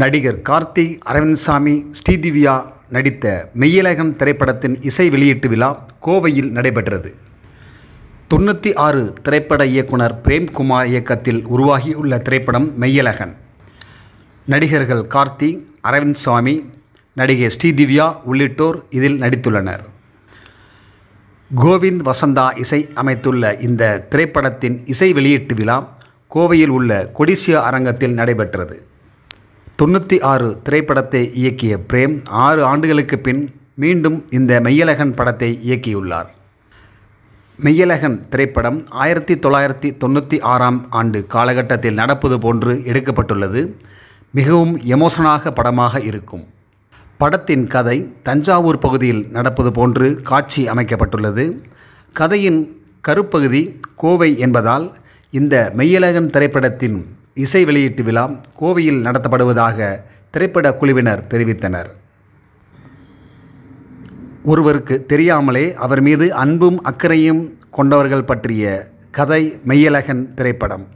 நடிகர் கார்த்தி அரவிந்த் சாமி ஸ்ரீதிவ்யா நடித்த மெய்யலகம் திரைப்படத்தின் இசை வெளியீட்டு விழா கோவையில் நடைபெற்றது தொண்ணூற்றி ஆறு திரைப்பட இயக்குனர் பிரேம்குமார் இயக்கத்தில் உருவாகியுள்ள திரைப்படம் மெய்யலகன் நடிகர்கள் கார்த்தி அரவிந்த் சாமி நடிகை ஸ்ரீதிவ்யா உள்ளிட்டோர் இதில் நடித்துள்ளனர் கோவிந்த் வசந்தா இசை அமைத்துள்ள இந்த திரைப்படத்தின் இசை வெளியீட்டு விழா கோவையில் உள்ள கொடிசியா அரங்கத்தில் நடைபெற்றது தொண்ணூற்றி ஆறு திரைப்படத்தை இயக்கிய பிரேம் ஆறு ஆண்டுகளுக்கு பின் மீண்டும் இந்த மெய்யழகன் படத்தை இயக்கியுள்ளார் மெய்யழகன் திரைப்படம் ஆயிரத்தி தொள்ளாயிரத்தி தொண்ணூற்றி ஆறாம் ஆண்டு காலகட்டத்தில் நடப்பது போன்று எடுக்கப்பட்டுள்ளது மிகவும் எமோஷனாக படமாக இருக்கும் படத்தின் கதை தஞ்சாவூர் பகுதியில் நடப்பது போன்று காட்சி அமைக்கப்பட்டுள்ளது கதையின் கருப்பகுதி கோவை என்பதால் இந்த மெய்யழகன் திரைப்படத்தின் இசை வெளியீட்டு விழா கோவையில் நடத்தப்படுவதாக திரைப்பட குழுவினர் தெரிவித்தனர் ஒருவருக்கு தெரியாமலே அவர் மீது அன்பும் அக்கறையும் கொண்டவர்கள் பற்றிய கதை மெய்யலகன் திரைப்படம்